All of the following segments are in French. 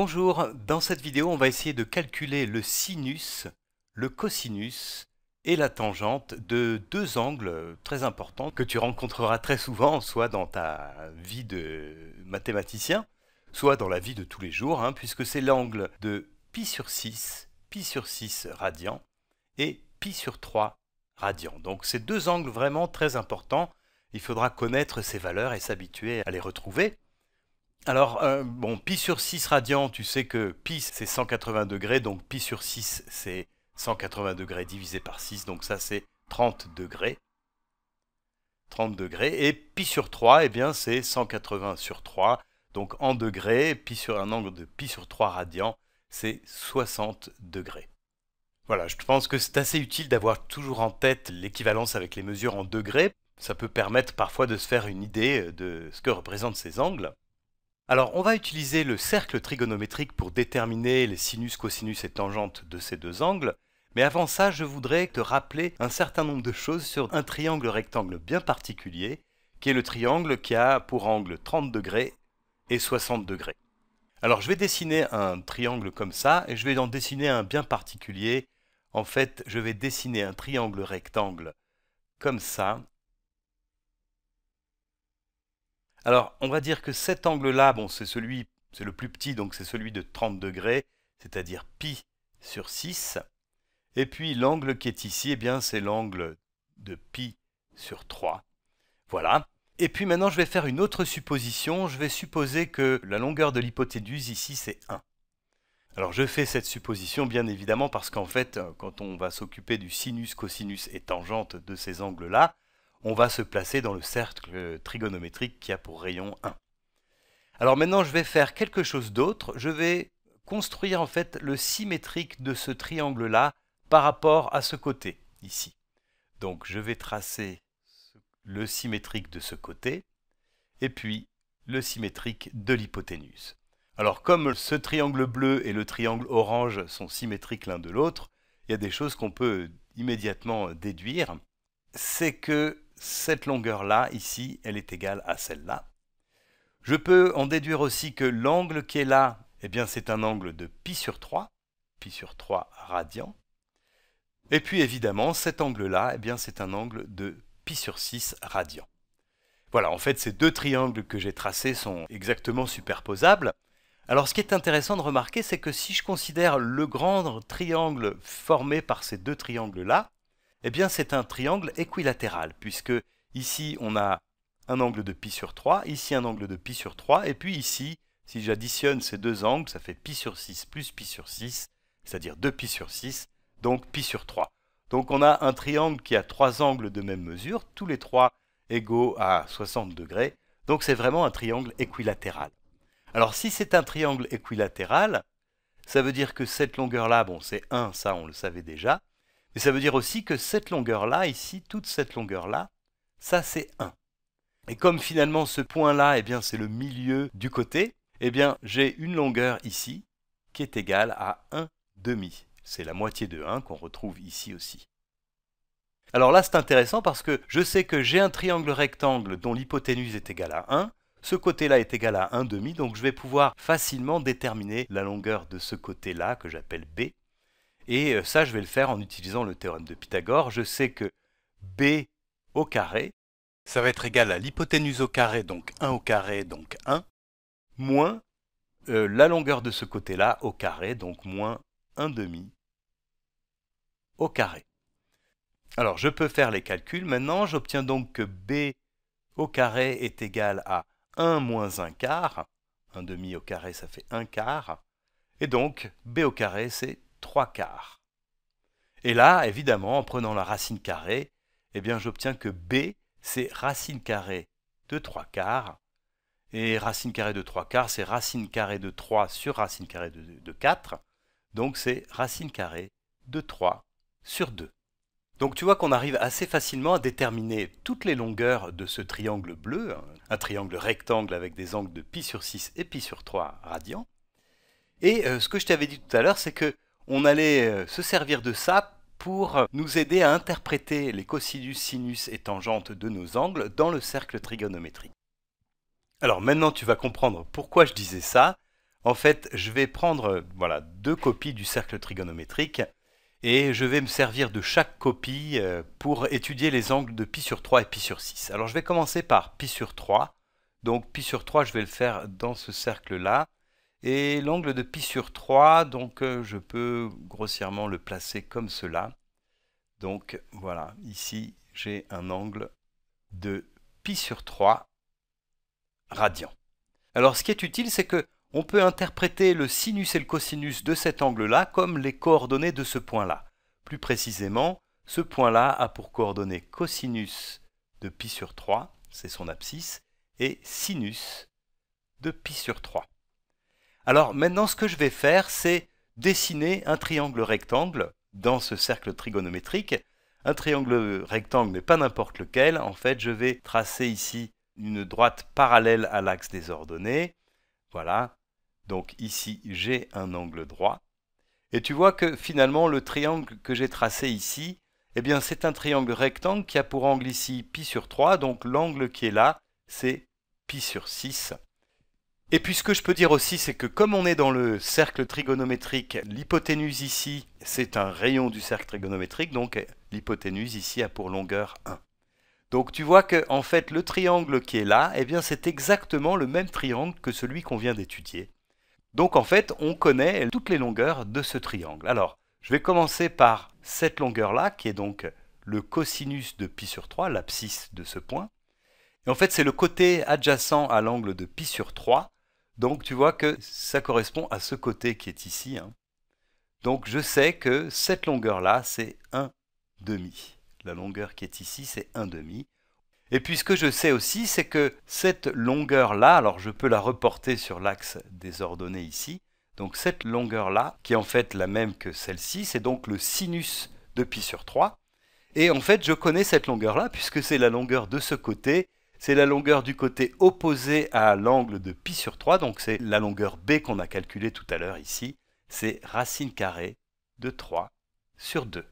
Bonjour, dans cette vidéo on va essayer de calculer le sinus, le cosinus et la tangente de deux angles très importants que tu rencontreras très souvent, soit dans ta vie de mathématicien, soit dans la vie de tous les jours, hein, puisque c'est l'angle de pi sur 6, pi sur 6 radian et pi sur 3 radian. Donc ces deux angles vraiment très importants, il faudra connaître ces valeurs et s'habituer à les retrouver. Alors, euh, bon, pi sur 6 radians, tu sais que pi c'est 180 degrés, donc pi sur 6 c'est 180 degrés divisé par 6, donc ça c'est 30 degrés. 30 degrés. Et pi sur 3, eh bien c'est 180 sur 3, donc en degrés, pi sur un angle de pi sur 3 radians, c'est 60 degrés. Voilà, je pense que c'est assez utile d'avoir toujours en tête l'équivalence avec les mesures en degrés. Ça peut permettre parfois de se faire une idée euh, de ce que représentent ces angles. Alors on va utiliser le cercle trigonométrique pour déterminer les sinus, cosinus et tangentes de ces deux angles, mais avant ça je voudrais te rappeler un certain nombre de choses sur un triangle rectangle bien particulier, qui est le triangle qui a pour angle 30 degrés et 60 degrés. Alors je vais dessiner un triangle comme ça, et je vais en dessiner un bien particulier. En fait, je vais dessiner un triangle rectangle comme ça, alors, on va dire que cet angle-là, bon, c'est celui, c'est le plus petit, donc c'est celui de 30 degrés, c'est-à-dire pi sur 6. Et puis l'angle qui est ici, eh bien, c'est l'angle de pi sur 3. Voilà. Et puis maintenant, je vais faire une autre supposition. Je vais supposer que la longueur de l'hypoténuse ici, c'est 1. Alors je fais cette supposition bien évidemment parce qu'en fait, euh, quand on va s'occuper du sinus, cosinus et tangente de ces angles-là, on va se placer dans le cercle euh, trigonométrique qui a pour rayon 1. Alors maintenant, je vais faire quelque chose d'autre. Je vais construire en fait le symétrique de ce triangle-là par rapport à ce côté, ici. Donc je vais tracer le symétrique de ce côté, et puis le symétrique de l'hypoténuse. Alors comme ce triangle bleu et le triangle orange sont symétriques l'un de l'autre, il y a des choses qu'on peut immédiatement déduire. C'est que cette longueur-là, ici, elle est égale à celle-là. Je peux en déduire aussi que l'angle qui est là, eh bien c'est un angle de π sur 3, π sur 3 radian. Et puis évidemment, cet angle-là, eh bien c'est un angle de π sur 6 radian. Voilà, en fait, ces deux triangles que j'ai tracés sont exactement superposables. Alors ce qui est intéressant de remarquer, c'est que si je considère le grand triangle formé par ces deux triangles-là, eh bien, c'est un triangle équilatéral, puisque ici, on a un angle de π sur 3, ici un angle de π sur 3, et puis ici, si j'additionne ces deux angles, ça fait π sur 6 plus π sur 6, c'est-à-dire 2 π sur 6, donc π sur 3. Donc on a un triangle qui a trois angles de même mesure, tous les trois égaux à 60 degrés, donc c'est vraiment un triangle équilatéral. Alors si c'est un triangle équilatéral, ça veut dire que cette longueur-là, bon c'est 1, ça on le savait déjà, et ça veut dire aussi que cette longueur-là, ici, toute cette longueur-là, ça c'est 1. Et comme finalement ce point-là, eh bien c'est le milieu du côté, eh bien j'ai une longueur ici qui est égale à 1 demi. C'est la moitié de 1 qu'on retrouve ici aussi. Alors là, c'est intéressant parce que je sais que j'ai un triangle rectangle dont l'hypoténuse est égale à 1. Ce côté-là est égal à demi, donc je vais pouvoir facilement déterminer la longueur de ce côté-là, que j'appelle B, et euh, ça, je vais le faire en utilisant le théorème de Pythagore. Je sais que b au carré, ça va être égal à l'hypoténuse au carré, donc 1 au carré, donc 1, moins euh, la longueur de ce côté-là au carré, donc moins 1 demi au carré. Alors je peux faire les calculs maintenant, j'obtiens donc que b au carré est égal à 1 moins 1 quart, 1 demi au carré ça fait 1 quart, et donc b au carré c'est 3 quarts. Et là, évidemment, en prenant la racine carrée, eh bien j'obtiens que b, c'est racine carrée de 3 quarts. Et racine carrée de 3 quarts, c'est racine carrée de 3 sur racine carrée de, 4. Donc c'est racine carrée de 3 sur 2. Donc tu vois qu'on arrive assez facilement à déterminer toutes les longueurs de ce triangle bleu, hein, un triangle rectangle avec des angles de pi sur 6 et pi sur 3 radians. Et euh, ce que je t'avais dit tout à l'heure, c'est que on allait euh, se servir de ça pour euh, nous aider à interpréter les cosinus, sinus et tangentes de nos angles dans le cercle trigonométrique. Alors maintenant tu vas comprendre pourquoi je disais ça. En fait, je vais prendre euh, voilà, deux copies du cercle trigonométrique et je vais me servir de chaque copie pour étudier les angles de π sur 3 et π sur 6. Alors je vais commencer par π sur 3. Donc π sur 3, je vais le faire dans ce cercle-là. Et l'angle de pi sur 3, donc euh, je peux grossièrement le placer comme cela. Donc voilà, ici j'ai un angle de pi sur 3 radian. Alors ce qui est utile, c'est que on peut interpréter le sinus et le cosinus de cet angle-là comme les coordonnées de ce point-là. Plus précisément, ce point-là a pour coordonnées cosinus de pi sur 3, c'est son abscisse, et sinus de pi sur 3. Alors maintenant, ce que je vais faire, c'est dessiner un triangle rectangle dans ce cercle trigonométrique. Un triangle rectangle, mais pas n'importe lequel. En fait, je vais tracer ici une droite parallèle à l'axe des ordonnées. Voilà. Donc ici, j'ai un angle droit. Et tu vois que finalement, le triangle que j'ai tracé ici, eh bien, c'est un triangle rectangle qui a pour angle ici π sur 3. Donc l'angle qui est là, c'est π sur 6. Et puis ce que je peux dire aussi, c'est que comme on est dans le cercle trigonométrique, l'hypoténuse ici, c'est un rayon du cercle trigonométrique, donc l'hypoténuse ici a pour longueur 1. Donc tu vois que fait le triangle qui est là, eh bien c'est exactement le même triangle que celui qu'on vient d'étudier. Donc en fait, on connaît toutes les longueurs de ce triangle. Alors, je vais commencer par cette longueur-là, qui est donc le cosinus de pi sur 3, l'abscisse de ce point. Et en fait, c'est le côté adjacent à l'angle de pi sur 3 donc tu vois que ça correspond à ce côté qui est ici. Hein. Donc je sais que cette longueur-là, c'est 1 demi. La longueur qui est ici, c'est 1 demi. Et puis ce que je sais aussi, c'est que cette longueur-là, alors je peux la reporter sur l'axe des ordonnées ici, donc cette longueur-là, qui est en fait la même que celle-ci, c'est donc le sinus de π sur 3. Et en fait, je connais cette longueur-là, puisque c'est la longueur de ce côté c'est la longueur du côté opposé à l'angle de pi sur 3, donc c'est la longueur b qu'on a calculée tout à l'heure ici, c'est racine carrée de 3 sur 2.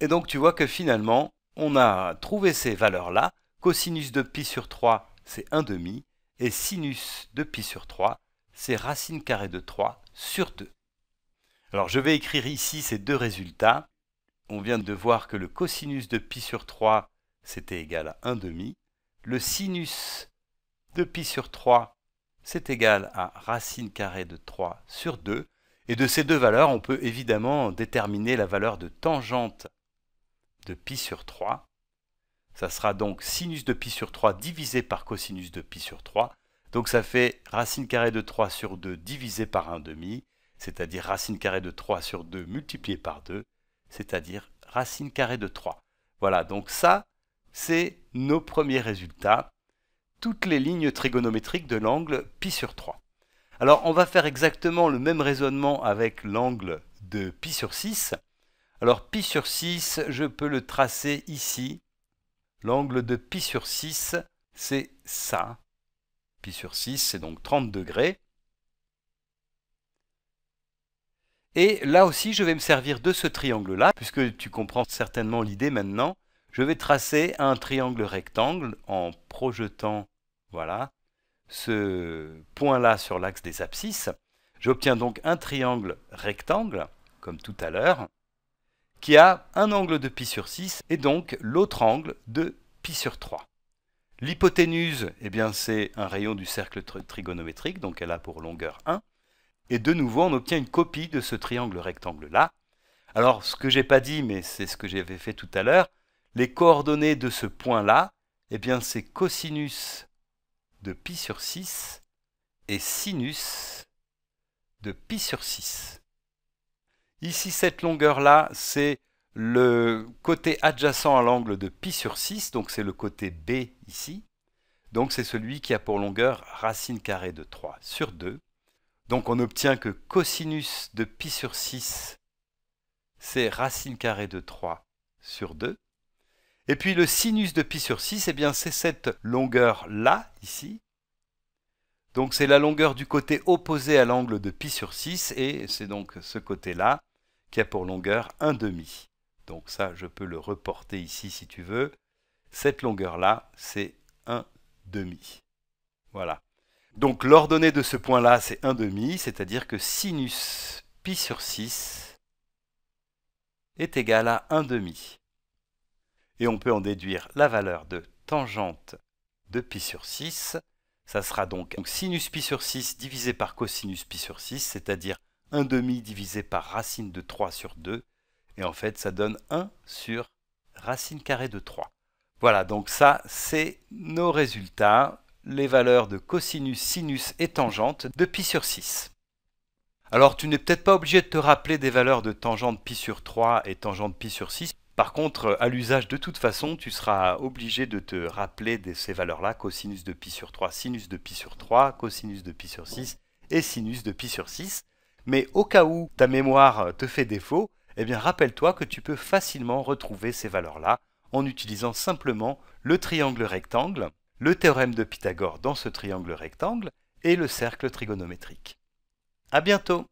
Et donc tu vois que finalement, on a trouvé ces valeurs-là, cosinus de pi sur 3, c'est 1 demi, et sinus de pi sur 3, c'est racine carrée de 3 sur 2. Alors je vais écrire ici ces deux résultats. On vient de voir que le cosinus de pi sur 3 c'était égal à 1 demi. Le sinus de pi sur 3, c'est égal à racine carrée de 3 sur 2. Et de ces deux valeurs, on peut évidemment déterminer la valeur de tangente de pi sur 3. Ça sera donc sinus de pi sur 3 divisé par cosinus de pi sur 3. Donc ça fait racine carrée de 3 sur 2 divisé par 1 demi, c'est-à-dire racine carrée de 3 sur 2 multiplié par 2, c'est-à-dire racine carrée de 3. Voilà, donc ça, c'est nos premiers résultats, toutes les lignes trigonométriques de l'angle π sur 3. Alors on va faire exactement le même raisonnement avec l'angle de π sur 6. Alors π sur 6, je peux le tracer ici. L'angle de π sur 6, c'est ça. Pi sur 6, c'est donc 30 degrés. Et là aussi, je vais me servir de ce triangle-là, puisque tu comprends certainement l'idée maintenant je vais tracer un triangle rectangle en projetant voilà, ce point-là sur l'axe des abscisses. J'obtiens donc un triangle rectangle, comme tout à l'heure, qui a un angle de π sur 6 et donc l'autre angle de π sur 3. L'hypoténuse, eh bien, c'est un rayon du cercle trigonométrique, donc elle a pour longueur 1. Et de nouveau, on obtient une copie de ce triangle rectangle-là. Alors, ce que j'ai pas dit, mais c'est ce que j'avais fait tout à l'heure, les coordonnées de ce point-là, eh bien c'est cosinus de pi sur 6 et sinus de pi sur 6. Ici, cette longueur-là, c'est le côté adjacent à l'angle de pi sur 6, donc c'est le côté B ici. Donc c'est celui qui a pour longueur racine carrée de 3 sur 2. Donc on obtient que cosinus de pi sur 6, c'est racine carrée de 3 sur 2. Et puis le sinus de pi sur 6, eh bien c'est cette longueur-là, ici. Donc c'est la longueur du côté opposé à l'angle de pi sur 6, et c'est donc ce côté-là qui a pour longueur 1 demi. Donc ça, je peux le reporter ici si tu veux. Cette longueur-là, c'est 1 demi. Voilà. Donc l'ordonnée de ce point-là, c'est 1 demi, c'est-à-dire que sinus pi sur 6 est égal à 1 demi et on peut en déduire la valeur de tangente de pi sur 6. Ça sera donc, sinus π sur 6 divisé par cosinus π sur 6, c'est-à-dire 1 demi divisé par racine de 3 sur 2. Et en fait, ça donne 1 sur racine carrée de 3. Voilà, donc ça, c'est nos résultats, les valeurs de cosinus, sinus et tangente de pi sur 6. Alors, tu n'es peut-être pas obligé de te rappeler des valeurs de tangente pi sur 3 et tangente pi sur 6, par contre, à l'usage, de toute façon, tu seras obligé de te rappeler de ces valeurs-là, cosinus de pi sur 3, sinus de pi sur 3, cosinus de pi sur 6 et sinus de pi sur 6. Mais au cas où ta mémoire te fait défaut, eh bien rappelle-toi que tu peux facilement retrouver ces valeurs-là en utilisant simplement le triangle rectangle, le théorème de Pythagore dans ce triangle rectangle et le cercle trigonométrique. À bientôt